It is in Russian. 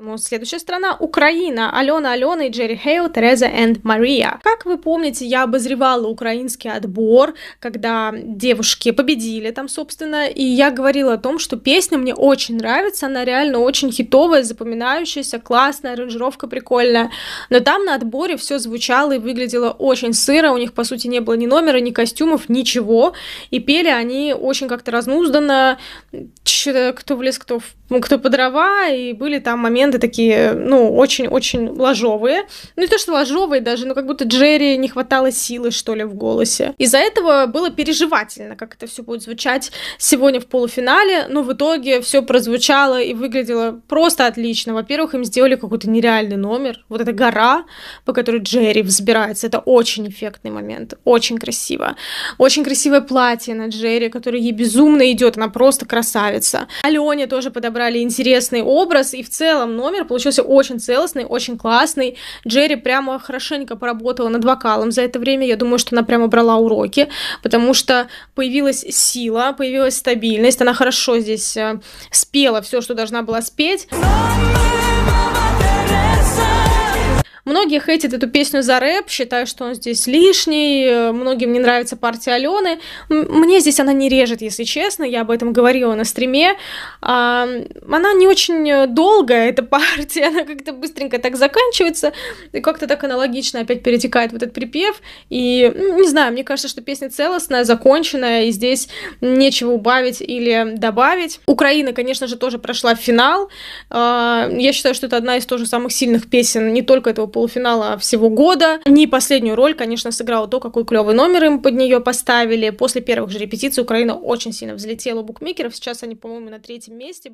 Поэтому следующая страна — Украина. Алена, Алена и Джерри Хейл, Тереза и Мария. Как вы помните, я обозревала украинский отбор, когда девушки победили там, собственно, и я говорила о том, что песня мне очень нравится, она реально очень хитовая, запоминающаяся, классная, аранжировка прикольная. Но там на отборе все звучало и выглядело очень сыро, у них, по сути, не было ни номера, ни костюмов, ничего. И пели они очень как-то разнузданно, кто в лес, кто, в... кто по дрова, и были там моменты, моменты такие, ну, очень-очень ложовые. Ну, не то, что ложовые даже, но как будто Джерри не хватало силы, что ли, в голосе. Из-за этого было переживательно, как это все будет звучать сегодня в полуфинале, но в итоге все прозвучало и выглядело просто отлично. Во-первых, им сделали какой-то нереальный номер. Вот эта гора, по которой Джерри взбирается, это очень эффектный момент, очень красиво. Очень красивое платье на Джерри, которое ей безумно идет, она просто красавица. Алене тоже подобрали интересный образ, и в целом, номер получился очень целостный, очень классный. Джерри прямо хорошенько поработала над вокалом за это время. Я думаю, что она прямо брала уроки, потому что появилась сила, появилась стабильность. Она хорошо здесь э, спела все, что должна была спеть. Многие хейтят эту песню за рэп, считают, что он здесь лишний, э, многим не нравится партия Алены. Мне здесь она не режет, если честно, я об этом говорила на стриме. А, она не очень э, долгая, эта партия, она как-то быстренько так заканчивается, и как-то так аналогично опять перетекает в этот припев, и, ну, не знаю, мне кажется, что песня целостная, законченная, и здесь нечего убавить или добавить. Украина, конечно же, тоже прошла в финал. А, я считаю, что это одна из тоже самых сильных песен не только этого полуфинала всего года. Не последнюю роль, конечно, сыграло то, какой клевый номер им под нее поставили. После первых же репетиций Украина очень сильно взлетела у букмекеров. Сейчас они, по-моему, на третьем месте.